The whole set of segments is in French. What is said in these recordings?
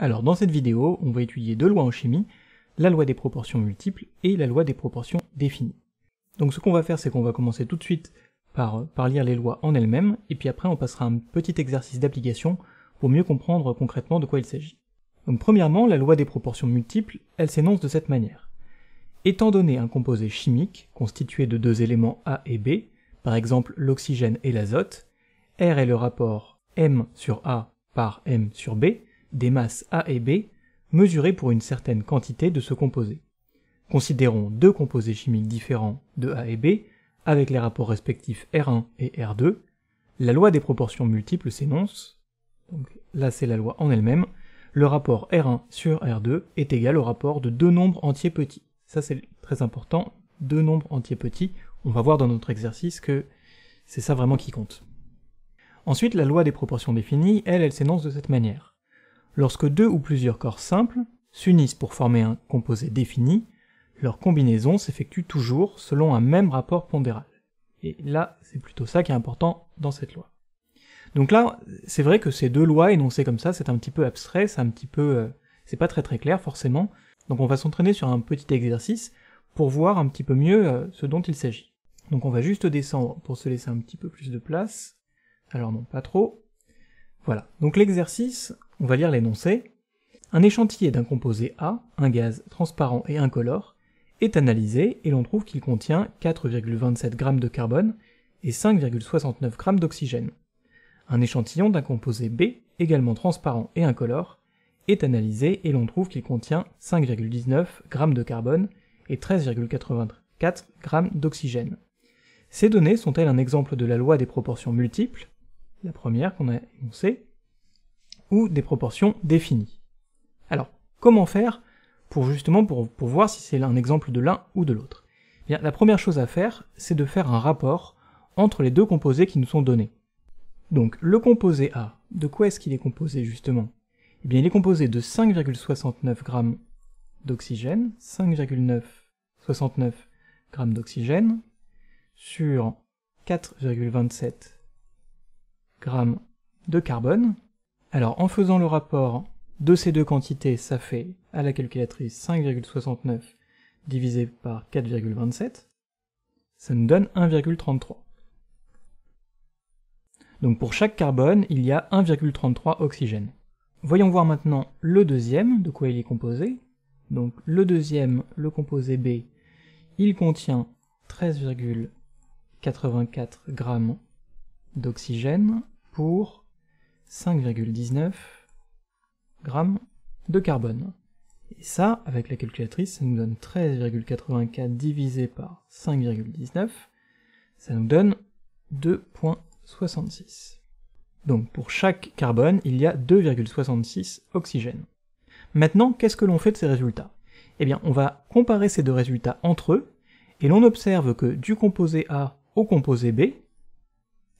Alors dans cette vidéo, on va étudier deux lois en chimie, la loi des proportions multiples et la loi des proportions définies. Donc ce qu'on va faire, c'est qu'on va commencer tout de suite par, lire les lois en elles-mêmes, et puis après on passera à un petit exercice d'application pour mieux comprendre concrètement de quoi il s'agit. Donc premièrement, la loi des proportions multiples, elle s'énonce de cette manière. Étant donné un composé chimique constitué de deux éléments A et B, par exemple l'oxygène et l'azote, R est le rapport M sur A par M sur B, des masses A et B mesurées pour une certaine quantité de ce composé. Considérons deux composés chimiques différents de A et B avec les rapports respectifs R1 et R2. La loi des proportions multiples s'énonce, donc là c'est la loi en elle-même, le rapport R1 sur R2 est égal au rapport de deux nombres entiers petits. Ça c'est très important, deux nombres entiers petits, on va voir dans notre exercice que c'est ça vraiment qui compte. Ensuite, la loi des proportions définies, elle, elle s'énonce de cette manière. Lorsque deux ou plusieurs corps simples s'unissent pour former un composé défini, leur combinaison s'effectue toujours selon un même rapport pondéral. Et là, c'est plutôt ça qui est important dans cette loi. Donc là, c'est vrai que ces deux lois énoncées comme ça, c'est un petit peu abstrait, c'est un petit peu... Euh, c'est pas très très clair forcément, donc on va s'entraîner sur un petit exercice pour voir un petit peu mieux euh, ce dont il s'agit. Donc on va juste descendre pour se laisser un petit peu plus de place, alors non pas trop. Voilà, donc l'exercice, on va lire l'énoncé. Un échantillon d'un composé A, un gaz transparent et incolore, est analysé et l'on trouve qu'il contient 4,27 g de carbone et 5,69 g d'oxygène. Un échantillon d'un composé B, également transparent et incolore, est analysé et l'on trouve qu'il contient 5,19 g de carbone et 13,84 g d'oxygène. Ces données sont-elles un exemple de la loi des proportions multiples, la première qu'on a énoncée, ou des proportions définies. Alors, comment faire pour justement pour, voir si c'est un exemple de l'un ou de l'autre eh Bien, La première chose à faire, c'est de faire un rapport entre les deux composés qui nous sont donnés. Donc, le composé A, de quoi est-ce qu'il est composé justement Eh bien, il est composé de 5,69 g d'oxygène, 5,969 g d'oxygène, sur 4,27 g de carbone, alors en faisant le rapport de ces deux quantités, ça fait à la calculatrice 5,69 divisé par 4,27, ça nous donne 1,33. Donc pour chaque carbone, il y a 1,33 oxygène. Voyons voir maintenant le deuxième, de quoi il est composé. Donc le deuxième, le composé B, il contient 13,84 grammes d'oxygène pour 5,19 g de carbone. Et ça, avec la calculatrice, ça nous donne 13,84 divisé par 5,19, ça nous donne 2,66. Donc pour chaque carbone, il y a 2,66 oxygène. Maintenant, qu'est-ce que l'on fait de ces résultats Eh bien, on va comparer ces deux résultats entre eux, et l'on observe que du composé A au composé B,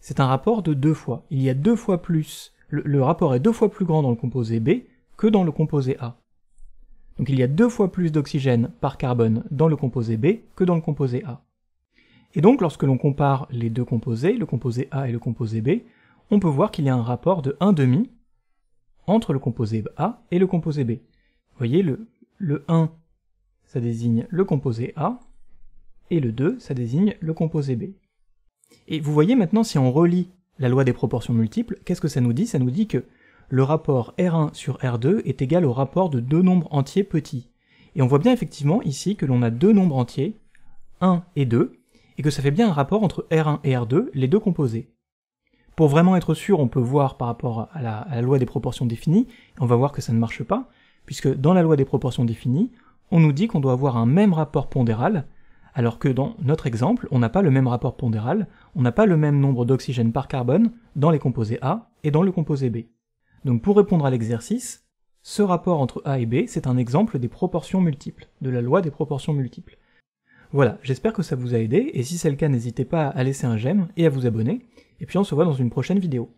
c'est un rapport de deux fois. Il y a deux fois plus le, rapport est deux fois plus grand dans le composé B que dans le composé A. Donc il y a deux fois plus d'oxygène par carbone dans le composé B que dans le composé A. Et donc lorsque l'on compare les deux composés, le composé A et le composé B, on peut voir qu'il y a un rapport de 1,5 entre le composé A et le composé B. Vous voyez, le, le 1, ça désigne le composé A, et le 2, ça désigne le composé B. Et vous voyez maintenant, si on relie la loi des proportions multiples, qu'est-ce que ça nous dit Ça nous dit que le rapport R1 sur R2 est égal au rapport de deux nombres entiers petits. Et on voit bien effectivement ici que l'on a deux nombres entiers, 1 et 2, et que ça fait bien un rapport entre R1 et R2, les deux composés. Pour vraiment être sûr, on peut voir par rapport à la, loi des proportions définies, on va voir que ça ne marche pas, puisque dans la loi des proportions définies, on nous dit qu'on doit avoir un même rapport pondéral, alors que dans notre exemple, on n'a pas le même rapport pondéral, on n'a pas le même nombre d'oxygène par carbone dans les composés A et dans le composé B. Donc pour répondre à l'exercice, ce rapport entre A et B, c'est un exemple des proportions multiples, de la loi des proportions multiples. Voilà, j'espère que ça vous a aidé, et si c'est le cas, n'hésitez pas à laisser un j'aime et à vous abonner, et puis on se voit dans une prochaine vidéo.